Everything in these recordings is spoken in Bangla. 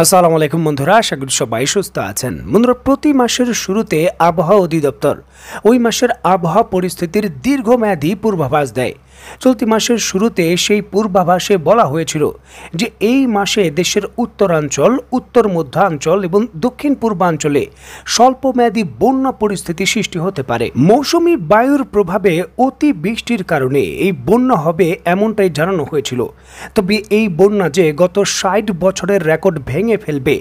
আসসালামু আলাইকুম বন্ধুরা আশা করি সবাই সুস্থ আছেন বন্ধুরা প্রতি মাসের শুরুতে আবহাওয়া অধিদপ্তর ওই মাসের আবহাওয়া পরিস্থিতির দীর্ঘমেয়াদী পূর্বাভাস দেয় চলতি মাসের শুরুতে সেই পূর্বাভাসে বলা হয়েছিল যে এই মাসে দেশের উত্তরাঞ্চল উত্তর মধ্যাঞ্চল এবং দক্ষিণ পূর্বাঞ্চলে স্বল্পমেয়াদী বন্যা পরিস্থিতি সৃষ্টি হতে পারে মৌসুমি বায়ুর প্রভাবে অতি বৃষ্টির কারণে এই বন্যা হবে এমনটাই জানানো হয়েছিল তবে এই বন্যা যে গত ষাট বছরের রেকর্ড ভেঙে ফেলবে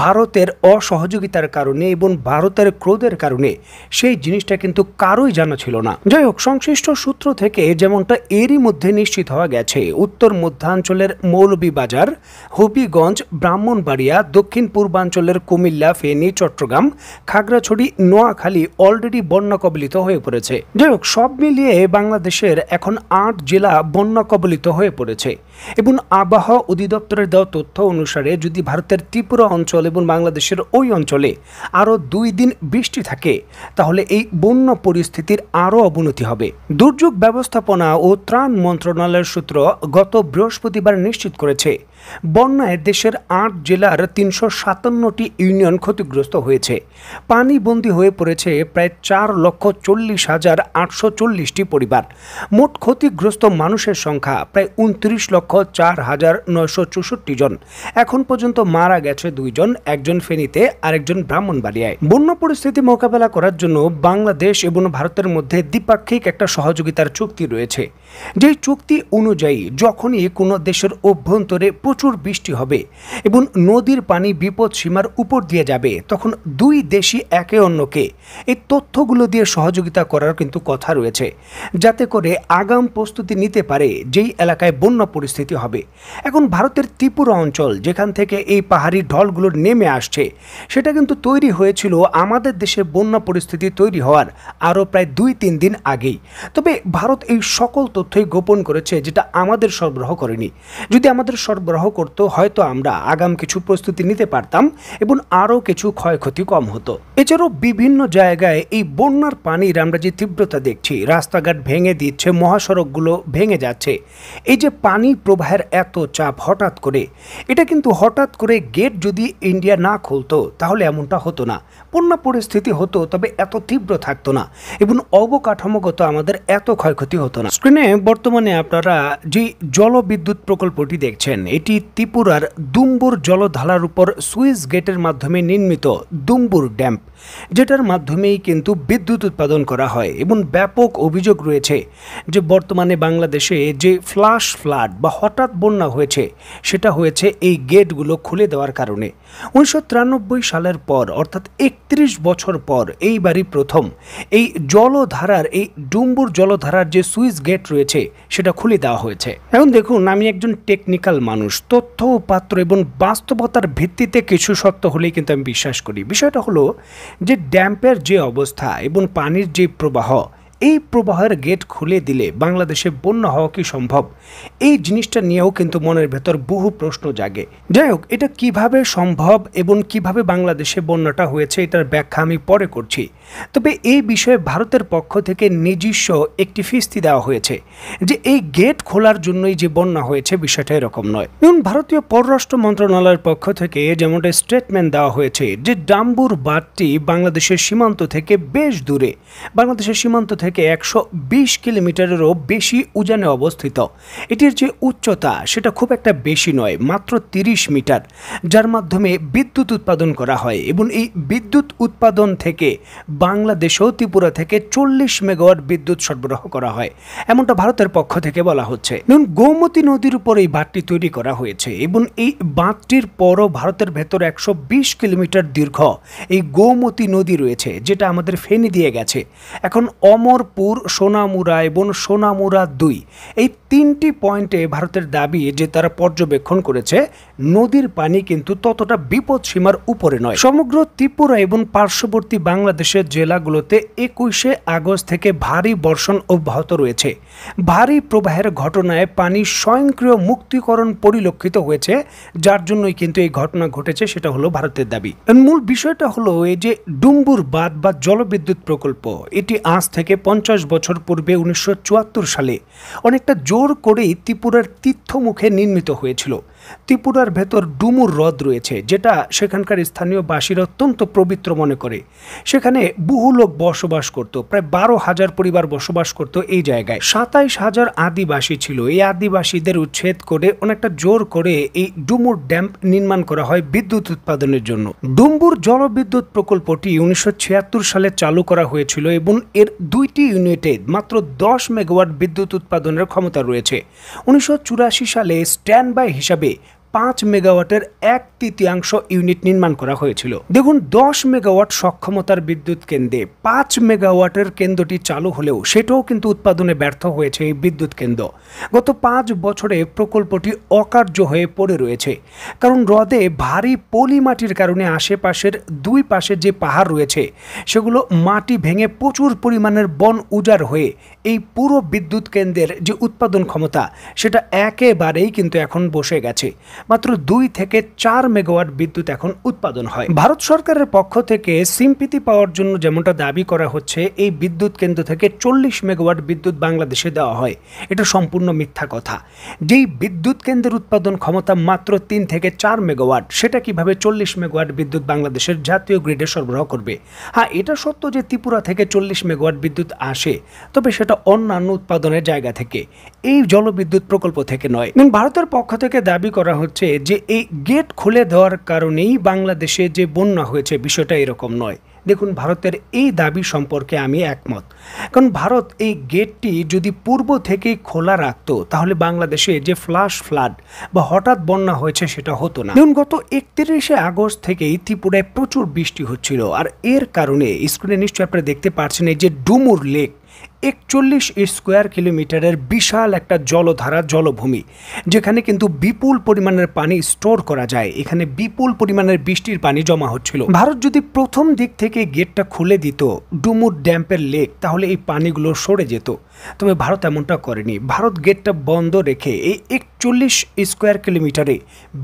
ভারতের অসহযোগিতার কারণে এবং ভারতের ক্রোধের কারণে সেই জিনিসটা কিন্তু কারোই জানা ছিল না যাই হোক সংশ্লিষ্ট সূত্র থেকে যেমন এমনটা এরই মধ্যে নিশ্চিত হওয়া গেছে উত্তর মধ্যাঞ্চলের মৌলভীবাজার হবিগঞ্জ ব্রাহ্মণবাড়িয়া দক্ষিণ পূর্বাঞ্চলের কুমিল্লা ফেনী চট্টগ্রাম খাগড়াছড়ি নোয়াখালী অলরেডি বন্যা কবলিত হয়ে পড়েছে যাই হোক সব মিলিয়ে বাংলাদেশের এখন আট জেলা বন্যা কবলিত হয়ে পড়েছে এবং আবহাওয়া অধিদপ্তরের দেওয়া তথ্য অনুসারে যদি ভারতের ত্রিপুরা অঞ্চল এবং বাংলাদেশের ওই অঞ্চলে আরও দুই দিন বৃষ্টি থাকে তাহলে এই বন্য পরিস্থিতির আরও অবনতি হবে দুর্যোগ ব্যবস্থাপনা ও ত্রাণ মন্ত্রণালয়ের সূত্র গত বৃহস্পতিবার নিশ্চিত করেছে বন্যায় দেশের আট জেলার তিনশো সাতান্নটি ইউনিয়ন ক্ষতিগ্রস্ত হয়েছে পানি বন্দি হয়ে পড়েছে প্রায় চার লক্ষ চল্লিশ হাজার আটশো চল্লিশটি পরিবার মোট ক্ষতিগ্রস্ত মানুষের সংখ্যা প্রায় উনত্রিশ লক্ষ চার হাজার নয়শো চৌষট্টি জন এখন পর্যন্ত মারা গেছে দুইজন একজন ফেনীতে আরেকজন ব্রাহ্মণবাড়িয়ায় বন্য পরিস্থিতি মোকাবেলা করার জন্য বাংলাদেশ এবং ভারতের মধ্যে দ্বিপাক্ষিক একটা সহযোগিতার চুক্তি রয়েছে যেই চুক্তি অনুযায়ী যখনই কোনো দেশের অভ্যন্তরে প্রচুর বৃষ্টি হবে এবং নদীর পানি বিপদ সীমার উপর দিয়ে যাবে তখন দুই দেশই একে অন্যকে এই তথ্যগুলো দিয়ে সহযোগিতা করার কিন্তু কথা রয়েছে যাতে করে আগাম প্রস্তুতি নিতে পারে যেই এলাকায় বন্যা পরিস্থিতি হবে এখন ভারতের ত্রিপুরা অঞ্চল যেখান থেকে এই পাহাড়ি ঢলগুলো নেমে আসছে সেটা কিন্তু তৈরি হয়েছিল আমাদের দেশের বন্যা পরিস্থিতি তৈরি হওয়ার আরও প্রায় দুই তিন দিন আগেই তবে ভারত এই সকল তথ্যই গোপন করেছে যেটা আমাদের সরবরাহ করেনি যদি আমাদের সরবরাহ সরবরাহ করত হয়তো আমরা আগাম কিছু প্রস্তুতি নিতে পারতাম এবং আরও কিছু ক্ষয়ক্ষতি কম হতো এছাড়াও বিভিন্ন জায়গায় এই বন্যার পানির আমরা যে তীব্রতা দেখছি রাস্তাঘাট ভেঙে দিচ্ছে মহাসড়কগুলো ভেঙে যাচ্ছে এই যে পানি প্রবাহের এত চাপ হঠাৎ করে এটা কিন্তু হঠাৎ করে গেট যদি ইন্ডিয়া না খুলতো তাহলে এমনটা হতো না বন্যা পরিস্থিতি হতো তবে এত তীব্র থাকতো না এবং অবকাঠামোগত আমাদের এত ক্ষয়ক্ষতি হতো না স্ক্রিনে বর্তমানে আপনারা যে জলবিদ্যুৎ প্রকল্পটি দেখছেন এটি এটি ত্রিপুরার দুম্বুর জলধারার উপর সুইস গেটের মাধ্যমে নির্মিত দুম্বুর ড্যাম্প যেটার মাধ্যমেই কিন্তু বিদ্যুৎ উৎপাদন করা হয় এবং ব্যাপক অভিযোগ রয়েছে যে বর্তমানে বাংলাদেশে যে ফ্লাশ ফ্লাড বা হঠাৎ বন্যা হয়েছে সেটা হয়েছে এই গেটগুলো খুলে দেওয়ার কারণে উনিশশো সালের পর অর্থাৎ একত্রিশ বছর পর এইবারই প্রথম এই জলধারার এই ডুম্বুর জলধারার যে সুইস গেট রয়েছে সেটা খুলে দেওয়া হয়েছে এখন দেখুন আমি একজন টেকনিক্যাল মানুষ তথ্য উপাত্র এবং বাস্তবতার ভিত্তিতে কিছু সত্য হলেই কিন্তু আমি বিশ্বাস করি বিষয়টা হলো যে ড্যাম্পের যে অবস্থা এবং পানির যে প্রবাহ এই প্রবাহের গেট খুলে দিলে বাংলাদেশে বন্যা হওয়া কি সম্ভব এই জিনিসটা নিয়েও কিন্তু মনের ভেতর বহু প্রশ্ন জাগে যাই হোক এটা কিভাবে সম্ভব এবং কিভাবে বাংলাদেশে বন্যাটা হয়েছে এটার ব্যাখ্যা আমি পরে করছি তবে এই বিষয়ে ভারতের পক্ষ থেকে নিজস্ব একটি ফিস্তি দেওয়া হয়েছে যে এই গেট খোলার জন্যই যে বন্যা হয়েছে বিষয়টা এরকম নয় এবং ভারতীয় পররাষ্ট্র মন্ত্রণালয়ের পক্ষ থেকে যেমনটা স্টেটমেন্ট দেওয়া হয়েছে যে ডাম্বুর বাঁধটি বাংলাদেশের সীমান্ত থেকে বেশ দূরে বাংলাদেশের সীমান্ত থেকে থেকে একশো বিশ কিলোমিটারেরও বেশি উজানে অবস্থিত এটির যে উচ্চতা সেটা খুব একটা বেশি নয় মাত্র তিরিশ মিটার যার মাধ্যমে বিদ্যুৎ উৎপাদন করা হয় এবং এই বিদ্যুৎ উৎপাদন থেকে বাংলাদেশেও ত্রিপুরা থেকে চল্লিশ মেগাওয়াট বিদ্যুৎ সরবরাহ করা হয় এমনটা ভারতের পক্ষ থেকে বলা হচ্ছে ধরুন গৌমতী নদীর উপর এই বাঁধটি তৈরি করা হয়েছে এবং এই বাঁধটির পরও ভারতের ভেতর একশো বিশ কিলোমিটার দীর্ঘ এই গৌমতী নদী রয়েছে যেটা আমাদের ফেনি দিয়ে গেছে এখন অমর উমরপুর সোনামুরা এবং সোনামুরা দুই এই তিনটি পয়েন্টে ভারতের দাবি যে তারা পর্যবেক্ষণ করেছে নদীর পানি কিন্তু ততটা বিপদ সীমার উপরে নয় সমগ্র ত্রিপুরা এবং পার্শ্ববর্তী বাংলাদেশের জেলাগুলোতে একুশে আগস্ট থেকে ভারী বর্ষণ অব্যাহত রয়েছে ভারী প্রবাহের ঘটনায় পানি স্বয়ংক্রিয় মুক্তিকরণ পরিলক্ষিত হয়েছে যার জন্যই কিন্তু এই ঘটনা ঘটেছে সেটা হলো ভারতের দাবি মূল বিষয়টা হলো এই যে ডুম্বুর বাঁধ বা জলবিদ্যুৎ প্রকল্প এটি আজ থেকে পঞ্চাশ বছর পূর্বে উনিশশো সালে অনেকটা জোর করেই ত্রিপুরার তীর্থমুখে নির্মিত হয়েছিল ত্রিপুরার ভেতর ডুমুর হ্রদ রয়েছে যেটা সেখানকার স্থানীয় বাসীর অত্যন্ত পবিত্র মনে করে সেখানে বহু লোক বসবাস করত প্রায় বারো হাজার পরিবার বসবাস করত এই জায়গায় সাতাইশ হাজার আদিবাসী ছিল এই আদিবাসীদের উচ্ছেদ করে অনেকটা জোর করে এই ডুমুর ড্যাম নির্মাণ করা হয় বিদ্যুৎ উৎপাদনের জন্য ডুম্বুর জলবিদ্যুৎ প্রকল্পটি উনিশশো সালে চালু করা হয়েছিল এবং এর দুইটি ইউনিটে মাত্র দশ মেগাওয়াট বিদ্যুৎ উৎপাদনের ক্ষমতা রয়েছে উনিশশো সালে স্ট্যান্ড বাই হিসাবে পাঁচ মেগাওয়াটের এক তৃতীয়াংশ ইউনিট নির্মাণ করা হয়েছিল দেখুন দশ মেগাওয়াট সক্ষমতার বিদ্যুৎ কেন্দ্রে পাঁচ মেগাওয়াটের কেন্দ্রটি চালু হলেও সেটাও কিন্তু উৎপাদনে ব্যর্থ হয়েছে এই বিদ্যুৎ কেন্দ্র গত পাঁচ বছরে প্রকল্পটি অকার্য হয়ে পড়ে রয়েছে কারণ হ্রদে ভারী পলি মাটির কারণে আশেপাশের দুই পাশে যে পাহাড় রয়েছে সেগুলো মাটি ভেঙে প্রচুর পরিমাণের বন উজাড় হয়ে এই পুরো বিদ্যুৎ কেন্দ্রের যে উৎপাদন ক্ষমতা সেটা একেবারেই কিন্তু এখন বসে গেছে মাত্র দুই থেকে চার মেগাওয়াট বিদ্যুৎ এখন উৎপাদন হয় ভারত সরকারের পক্ষ থেকে সিম্পিতি পাওয়ার জন্য যেমনটা দাবি করা হচ্ছে এই বিদ্যুৎ কেন্দ্র থেকে চল্লিশ মেগাওয়াট বিদ্যুৎ বাংলাদেশে দেওয়া হয় এটা সম্পূর্ণ মিথ্যা কথা যেই বিদ্যুৎ কেন্দ্রের উৎপাদন ক্ষমতা মাত্র তিন থেকে চার মেগাওয়াট সেটা কিভাবে চল্লিশ মেগাওয়াট বিদ্যুৎ বাংলাদেশের জাতীয় গ্রিডে সরবরাহ করবে হ্যাঁ এটা সত্য যে ত্রিপুরা থেকে চল্লিশ মেগাওয়াট বিদ্যুৎ আসে তবে সেটা অন্যান্য উৎপাদনের জায়গা থেকে এই জলবিদ্যুৎ প্রকল্প থেকে নয় ভারতের পক্ষ থেকে দাবি করা হচ্ছে হচ্ছে যে এই গেট খুলে দেওয়ার কারণেই বাংলাদেশে যে বন্যা হয়েছে বিষয়টা এরকম নয় দেখুন ভারতের এই দাবি সম্পর্কে আমি একমত কারণ ভারত এই গেটটি যদি পূর্ব থেকে খোলা রাখত তাহলে বাংলাদেশে যে ফ্লাশ ফ্লাড বা হঠাৎ বন্যা হয়েছে সেটা হতো না দেখুন গত একত্রিশে আগস্ট থেকেই ত্রিপুরায় প্রচুর বৃষ্টি হচ্ছিল আর এর কারণে স্ক্রিনে নিশ্চয়ই আপনারা দেখতে পাচ্ছেন এই যে ডুমুর লেক একচল্লিশ স্কোয়ার কিলোমিটারের বিশাল একটা জলধারা জলভূমি যেখানে কিন্তু বিপুল পরিমাণের পানি স্টোর করা যায় এখানে বিপুল পরিমাণের বৃষ্টির পানি জমা হচ্ছিল ভারত যদি প্রথম দিক থেকে থেকে গেটটা খুলে দিত ডুমুর ড্যাম্পের লেক তাহলে এই পানিগুলো সরে যেত তবে ভারত এমনটা করেনি ভারত গেটটা বন্ধ রেখে এই একচল্লিশ স্কোয়ার কিলোমিটারে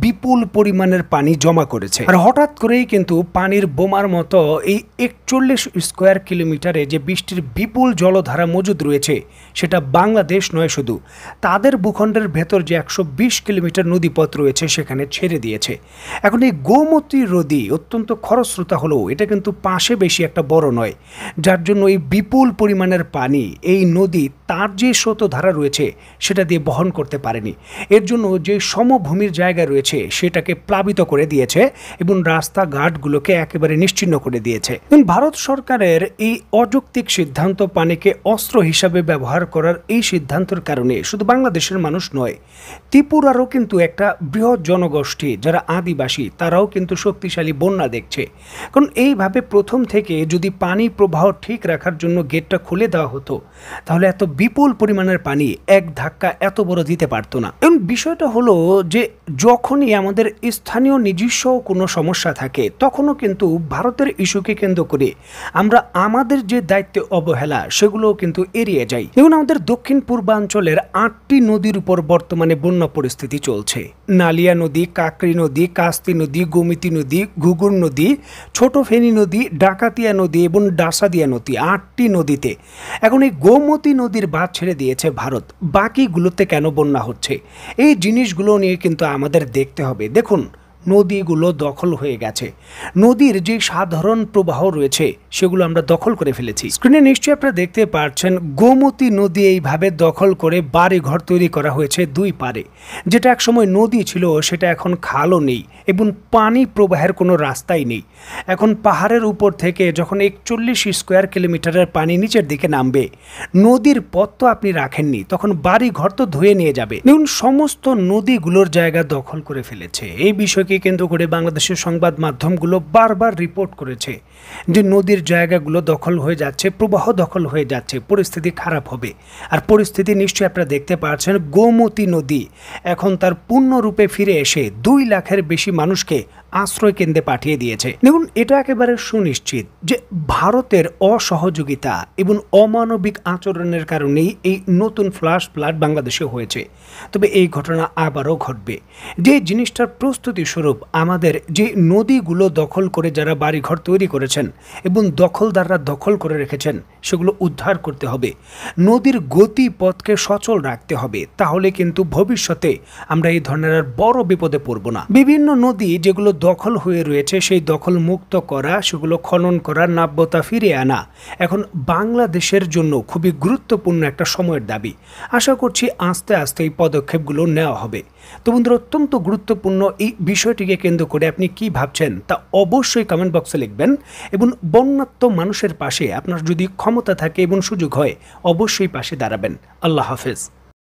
বিপুল পরিমাণের পানি জমা করেছে আর হঠাৎ করেই কিন্তু পানির বোমার মতো এই একচল্লিশ স্কোয়ার কিলোমিটারে যে বৃষ্টির বিপুল জলধারা মজুদ রয়েছে সেটা বাংলাদেশ নয় শুধু তাদের ভূখণ্ডের ভেতর যে একশো বিশ কিলোমিটার নদীপথ রয়েছে সেখানে ছেড়ে দিয়েছে এখন এই গোমতী নদী অত্যন্ত খরস্রোতা হলেও এটা কিন্তু পাশে বেশি একটা বড় নয় যার জন্য এই বিপুল পরিমাণের পানি এই নদী eat তার যে স্রোতধারা রয়েছে সেটা দিয়ে বহন করতে পারেনি এর জন্য যে সমভূমির জায়গা রয়েছে সেটাকে প্লাবিত করে দিয়েছে এবং রাস্তাঘাটগুলোকে একেবারে নিশ্চিন্ন করে দিয়েছে ভারত সরকারের এই অযৌক্তিক সিদ্ধান্ত পানিকে অস্ত্র হিসাবে ব্যবহার করার এই সিদ্ধান্তের কারণে শুধু বাংলাদেশের মানুষ নয় ত্রিপুরারও কিন্তু একটা বৃহৎ জনগোষ্ঠী যারা আদিবাসী তারাও কিন্তু শক্তিশালী বন্যা দেখছে কারণ এইভাবে প্রথম থেকে যদি পানি প্রবাহ ঠিক রাখার জন্য গেটটা খুলে দেওয়া হতো তাহলে এত বিপুল পরিমাণের পানি এক ধাক্কা এত বড় দিতে পারতো না এবং বিষয়টা হলো যে যখনই আমাদের স্থানীয় নিজস্ব কোনো সমস্যা থাকে তখনও কিন্তু ভারতের ইস্যুকে কেন্দ্র করে আমরা আমাদের যে দায়িত্ব অবহেলা সেগুলোও কিন্তু এড়িয়ে যাই যেমন আমাদের দক্ষিণ পূর্বাঞ্চলের আটটি নদীর উপর বর্তমানে বন্যা পরিস্থিতি চলছে নালিয়া নদী কাকরি নদী কাস্তি নদী গোমিতি নদী ঘুগুর নদী ছোট ফেনী নদী ডাকাতিয়া নদী এবং ডাসাদিয়া নদী আটটি নদীতে এখন এই গোমতী নদীর বাদ ছেড়ে দিয়েছে ভারত বাকিগুলোতে কেন বন্যা হচ্ছে এই জিনিসগুলো নিয়ে কিন্তু আমাদের দেখতে হবে দেখুন নদীগুলো দখল হয়ে গেছে নদীর যে সাধারণ প্রবাহ রয়েছে সেগুলো আমরা দখল করে ফেলেছি স্ক্রিনে নিশ্চয়ই আপনারা দেখতে পাচ্ছেন গোমতী নদী এইভাবে দখল করে বাড়ি ঘর তৈরি করা হয়েছে দুই পারে যেটা একসময় নদী ছিল সেটা এখন খালও নেই এবং পানি প্রবাহের কোনো রাস্তাই নেই এখন পাহাড়ের উপর থেকে যখন একচল্লিশ স্কোয়ার কিলোমিটারের পানি নিচের দিকে নামবে নদীর পথ তো আপনি রাখেননি তখন বাড়ি ঘর তো ধুয়ে নিয়ে যাবে দেখুন সমস্ত নদীগুলোর জায়গা দখল করে ফেলেছে এই বিষয়ে ঘটনাকে কেন্দ্র করে বাংলাদেশের সংবাদ মাধ্যমগুলো বারবার রিপোর্ট করেছে যে নদীর জায়গাগুলো দখল হয়ে যাচ্ছে প্রবাহ দখল হয়ে যাচ্ছে পরিস্থিতি খারাপ হবে আর পরিস্থিতি নিশ্চয়ই আপনারা দেখতে পাচ্ছেন গোমতী নদী এখন তার পূর্ণরূপে ফিরে এসে দুই লাখের বেশি মানুষকে আশ্রয় কেন্দ্রে পাঠিয়ে দিয়েছে দেখুন এটা একেবারে সুনিশ্চিত যে ভারতের অসহযোগিতা এবং অমানবিক আচরণের কারণেই এই নতুন ফ্লাশ ফ্লাড বাংলাদেশে হয়েছে তবে এই ঘটনা আবারও ঘটবে যে জিনিসটার প্রস্তুতি স্বরূপ আমাদের যে নদীগুলো দখল করে যারা বাড়িঘর তৈরি করেছেন এবং দখলদাররা দখল করে রেখেছেন সেগুলো উদ্ধার করতে হবে নদীর গতিপথকে সচল রাখতে হবে তাহলে কিন্তু ভবিষ্যতে আমরা এই ধরনের বড় বিপদে পড়ব না বিভিন্ন নদী যেগুলো দখল হয়ে রয়েছে সেই দখল মুক্ত করা সেগুলো খনন করা নাব্যতা ফিরে আনা এখন বাংলাদেশের জন্য খুবই গুরুত্বপূর্ণ একটা সময়ের দাবি আশা করছি আস্তে আস্তে এই পদক্ষেপগুলো নেওয়া হবে তো বন্ধুরা অত্যন্ত গুরুত্বপূর্ণ এই বিষয়টিকে কেন্দ্র করে আপনি কি ভাবছেন তা অবশ্যই কমেন্ট বক্সে লিখবেন এবং বন্যাত্ম মানুষের পাশে আপনার যদি ক্ষমতা থাকে এবং সুযোগ হয় অবশ্যই পাশে দাঁড়াবেন আল্লাহ হাফেজ